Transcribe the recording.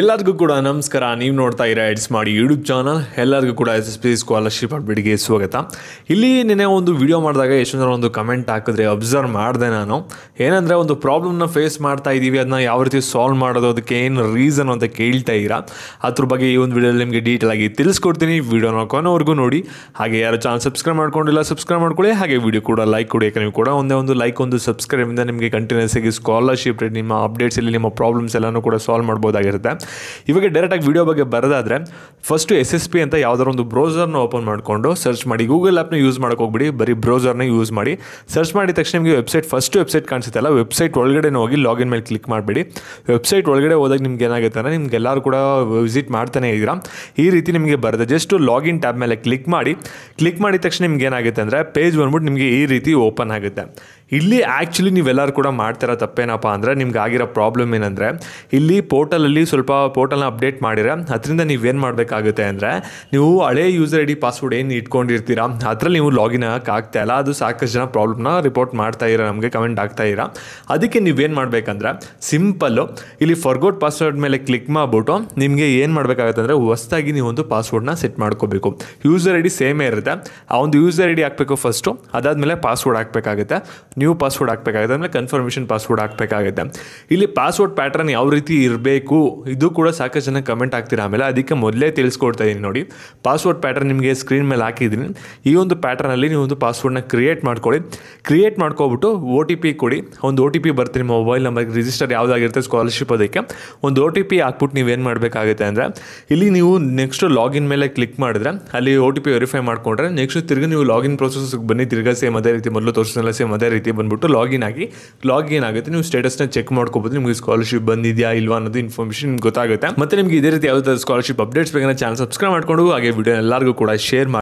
ಎಲ್ಲರಿಗೂ ಕೂಡ ನಮಸ್ಕಾರ ನೀವು ನೋಡ್ತಾ ಇರೋ ಎಡ್ಸ್ ಮಾಡಿ ಯೂಟ್ಯೂಬ್ ಚಾನಲ್ ಎಲ್ಲರಿಗೂ ಕೂಡ ಎಸ್ ಎಸ್ ಪಿ ಸ್ಕಾಲರ್ಶಿಪ್ ಅಡ್ಬಿಡಿಗೆ ಸ್ವಾಗತ ಇಲ್ಲಿ ನಿನ್ನೆ ಒಂದು ವಿಡಿಯೋ ಮಾಡಿದಾಗ ಎಷ್ಟೊಂದರ ಒಂದು ಕಮೆಂಟ್ ಹಾಕಿದ್ರೆ ಅಬ್ಸರ್ವ್ ಮಾಡಿದೆ ನಾನು ಏನಂದರೆ ಒಂದು ಪ್ರಾಬ್ಲಮ್ನ ಫೇಸ್ ಮಾಡ್ತಾ ಇದ್ದೀವಿ ಅದನ್ನ ಯಾವ ರೀತಿ ಸಾಲ್ವ್ ಮಾಡೋದು ಅದಕ್ಕೆ ಏನು ರೀಸನ್ ಅಂತ ಕೇಳ್ತಾ ಇದ್ದೀರಾ ಅದ್ರ ಬಗ್ಗೆ ಈ ಒಂದು ವೀಡಿಯೋ ನಿಮಗೆ ಡೀಟೇಲ್ ಆಗಿ ತಿಳಿಸ್ಕೊಡ್ತೀನಿ ವಿಡಿಯೋನ ಕೊನೆವರೆಗೂ ನೋಡಿ ಹಾಗೆ ಯಾರು ಚಾನಲ್ ಸಬ್ಸ್ಕ್ರೈಬ್ ಮಾಡ್ಕೊಂಡಿಲ್ಲ ಸಬ್ಸ್ಕ್ರೈಬ್ ಮಾಡ್ಕೊಳ್ಳಿ ಹಾಗೆ ವಿಡಿಯೋ ಕೂಡ ಲೈಕ್ ಕೊಡಿ ಯಾಕೆ ನೀವು ಕೂಡ ಒಂದೇ ಒಂದು ಲೈಕ್ ಒಂದು ಸಬ್ಸ್ಕ್ರೈಬಿಂದ ನಿಮಗೆ ಕಂಟಿನ್ಯೂಸ್ ಆಗಿ ಸ್ಕಾಲರ್ಶಿಪ್ ನಿಮ್ಮ ಅಪ್ಡೇಟ್ಸ್ ಇಲ್ಲಿ ನಿಮ್ಮ ಪ್ರಾಬ್ಲಮ್ಸ್ ಎಲ್ಲನೂ ಕೂಡ ಸಾಲ್ವ್ ಮಾಡ್ಬೋದಾಗಿರುತ್ತೆ ಇವಾಗ ಡೈರೆಕ್ಟಾಗಿ ವಿಡಿಯೋ ಬಗ್ಗೆ ಬರೋದಾದರೆ ಫಸ್ಟು ಎಸ್ ಎಸ್ ಪಿ ಅಂತ ಯಾವುದಾದ್ರು ಒಂದು ಬ್ರೌಸರ್ನ ಓಪನ್ ಮಾಡಿಕೊಂಡು ಸರ್ಚ್ ಮಾಡಿ ಗೂಗಲ್ ಆ್ಯಪ್ನ ಯೂಸ್ ಹೋಗ್ಬಿಡಿ ಬರೀ ಬ್ರೌಸರ್ನ ಯೂಸ್ ಮಾಡಿ ಸರ್ಚ್ ಮಾಡಿದ ತಕ್ಷಣ ನಿಮಗೆ ವೆಬ್ಸೈಟ್ ಫಸ್ಟ್ ವೆಬ್ಸೈಟ್ ಕಾಣಿಸುತ್ತಲ್ಲ ವೆಬ್ಸೈಟ್ ಒಳಗಡೆ ಹೋಗಿ ಲಾಗಿನ್ ಮೇಲೆ ಕ್ಲಿಕ್ ಮಾಡಿಬಿಡಿ ವೆಬ್ಸೈಟ್ ಒಳಗಡೆ ಹೋದಾಗ ನಿಮ್ಗೆ ಏನಾಗುತ್ತೆ ಅಂದರೆ ನಿಮ್ಗೆ ಎಲ್ಲರೂ ಕೂಡ ವಿಸಿಟ್ ಮಾಡ್ತಾನೆ ಇದ್ದೀರಾ ಈ ರೀತಿ ನಿಮಗೆ ಬರುತ್ತೆ ಜಸ್ಟ್ ಲಾಗಿನ್ ಟ್ಯಾಬ್ ಮೇಲೆ ಕ್ಲಿಕ್ ಮಾಡಿ ಕ್ಲಿಕ್ ಮಾಡಿದ ತಕ್ಷಣ ನಿಮ್ಗೆ ಏನಾಗುತ್ತೆ ಅಂದರೆ ಪೇಜ್ ಬಂದ್ಬಿಟ್ಟು ನಿಮಗೆ ಈ ರೀತಿ ಓಪನ್ ಆಗುತ್ತೆ ಇಲ್ಲಿ ಆ್ಯಕ್ಚುಲಿ ನೀವೆಲ್ಲರೂ ಕೂಡ ಮಾಡ್ತಿರೋ ತಪ್ಪೇನಪ್ಪ ಅಂದರೆ ನಿಮ್ಗೆ ಆಗಿರೋ ಪ್ರಾಬ್ಲಮ್ ಏನಂದರೆ ಇಲ್ಲಿ ಪೋರ್ಟಲಲ್ಲಿ ಸ್ವಲ್ಪ ಪೋರ್ಟಲ್ನ ಅಪ್ಡೇಟ್ ಮಾಡಿರ ಅದರಿಂದ ನೀವೇನು ಮಾಡಬೇಕಾಗುತ್ತೆ ಅಂದರೆ ನೀವು ಹಳೆ ಯೂಸರ್ ಐ ಡಿ ಪಾಸ್ವರ್ಡ್ ಏನು ಇಟ್ಕೊಂಡಿರ್ತೀರಾ ಅದರಲ್ಲಿ ನೀವು ಲಾಗಿನ್ ಆಗ್ತಾ ಇಲ್ಲ ಅದು ಸಾಕಷ್ಟು ಜನ ಪ್ರಾಬ್ಲಮ್ನ ರಿಪೋರ್ಟ್ ಮಾಡ್ತಾ ಇರೋ ನಮಗೆ ಕಮೆಂಟ್ ಆಗ್ತಾ ಇರೋ ಅದಕ್ಕೆ ನೀವೇನು ಮಾಡಬೇಕಂದ್ರೆ ಸಿಂಪಲ್ಲು ಇಲ್ಲಿ ಫರ್ಗೋಟ್ ಪಾಸ್ವರ್ಡ್ ಮೇಲೆ ಕ್ಲಿಕ್ ಮಾಡಿಬಿಟ್ಟು ನಿಮಗೆ ಏನು ಮಾಡಬೇಕಾಗುತ್ತೆ ಅಂದರೆ ಹೊಸದಾಗಿ ನೀವೊಂದು ಪಾಸ್ವರ್ಡ್ನ ಸೆಟ್ ಮಾಡ್ಕೋಬೇಕು ಯೂಸರ್ ಐ ಡಿ ಸೇಮೇ ಇರುತ್ತೆ ಆ ಒಂದು ಯೂಸರ್ ಐ ಡಿ ಹಾಕಬೇಕು ಫಸ್ಟು ಅದಾದಮೇಲೆ ಪಾಸ್ವರ್ಡ್ ಹಾಕಬೇಕಾಗುತ್ತೆ ನ್ಯೂ ಪಾಸ್ವರ್ಡ್ ಹಾಕಬೇಕಾಗುತ್ತೆ ಆಮೇಲೆ ಕನ್ಫರ್ಮೇಷನ್ ಪಾಸ್ವರ್ಡ್ ಹಾಕಬೇಕಾಗುತ್ತೆ ಇಲ್ಲಿ ಪಾಸ್ವರ್ಡ್ ಪ್ಯಾಟ್ರನ್ ಯಾವ ರೀತಿ ಇರಬೇಕು ಇದು ಕೂಡ ಸಾಕಷ್ಟು ಜನ ಕಮೆಂಟ್ ಆಗ್ತೀರ ಆಮೇಲೆ ಅದಕ್ಕೆ ಮೊದಲೇ ತಿಳಿಸ್ಕೊಡ್ತಾ ಇದ್ದೀನಿ ನೋಡಿ ಪಾಸ್ವರ್ಡ್ ಪ್ಯಾಟರ್ನ್ ನಿಮಗೆ ಸ್ಕ್ರೀನ್ ಮೇಲೆ ಹಾಕಿದ್ದೀನಿ ಈ ಒಂದು ಪ್ಯಾಟ್ರನಲ್ಲಿ ನೀವು ಒಂದು ಪಾಸ್ವರ್ಡ್ನ ಕ್ರಿಯೇಟ್ ಮಾಡ್ಕೊಳ್ಳಿ ಕ್ರಿಯೇಟ್ ಮಾಡ್ಕೊಬಿಟ್ಟು ಓ ಟಿ ಪಿ ಕೊಡಿ ಒಂದು ಒ ಟಿ ಪಿ ಬರ್ತೀನಿ ಮೊಬೈಲ್ ನಂಬರ್ಗೆ ರಿಜಿಸ್ಟರ್ ಯಾವುದಾಗಿರುತ್ತೆ ಸ್ಕಾಲರ್ಶಿಪ್ ಅದಕ್ಕೆ ಒಂದು ಓ ಟಿ ಪಿ ಹಾಕ್ಬಿಟ್ಟು ನೀವು ಏನು ಮಾಡಬೇಕಾಗುತ್ತೆ ಅಂದರೆ ಇಲ್ಲಿ ನೀವು ನೆಕ್ಸ್ಟ್ ಲಾಗಿನ್ ಮೇಲೆ ಕ್ಲಿಕ್ ಮಾಡಿದ್ರೆ ಅಲ್ಲಿ ಓ ಟಿ ಪಿ ವೆರಿಫೈ ಮಾಡಿಕೊಂಡ್ರೆ ನೆಕ್ಸ್ಟ್ ತಿರ್ಗಿ ನೀವು ಲಾಗಿನ್ ಪ್ರೊಸೆಸ್ಗೆ ಬನ್ನಿ ತಿರ್ಗಾ ಸೇಮ್ ಅದೇ ರೀತಿ ಮೊದಲು ತೋರಿಸಿದ್ನಲ್ಲ ಸೇಮ್ ಅದೇ ರೀತಿ ರೀತಿ ಬಂದುಬಿಟ್ಟು ಲಾಗಿನ್ ಆಗಿ ಲಾಗಿನ್ ಆಗುತ್ತೆ ನೀವು ಸ್ಟೇಟಸ್ನ ಚೆಕ್ ಮಾಡ್ಕೋಬಹುದು ನಿಮಗೆ ಸ್ಕಾಲರ್ಶಿಪ್ ಬಂದಿದೆಯಾ ಇಲ್ವಾ ಅನ್ನೋದು ಇನ್ಫಾರ್ಮೇಷನ್ ನಿಮ್ಗೆ ಗೊತ್ತಾಗುತ್ತೆ ಮತ್ತೆ ನಿಮಗೆ ಇದೇ ರೀತಿ ಯಾವ್ದಾದ್ರು ಸ್ಕಾಲರ್ಶಿಪ್ ಅಪ್ಡೇಟ್ಸ್ ಬೇಕಂದ್ರೆ ಚಾನಲ್ ಸಬ್ಸ್ಕ್ರೈಬ್ ಮಾಡ್ಕೊಂಡು ಹಾಗೆ ವಿಡಿಯೋ ಎಲ್ಲರಿಗೂ ಕೂಡ ಶೇರ್ ಮಾಡಿ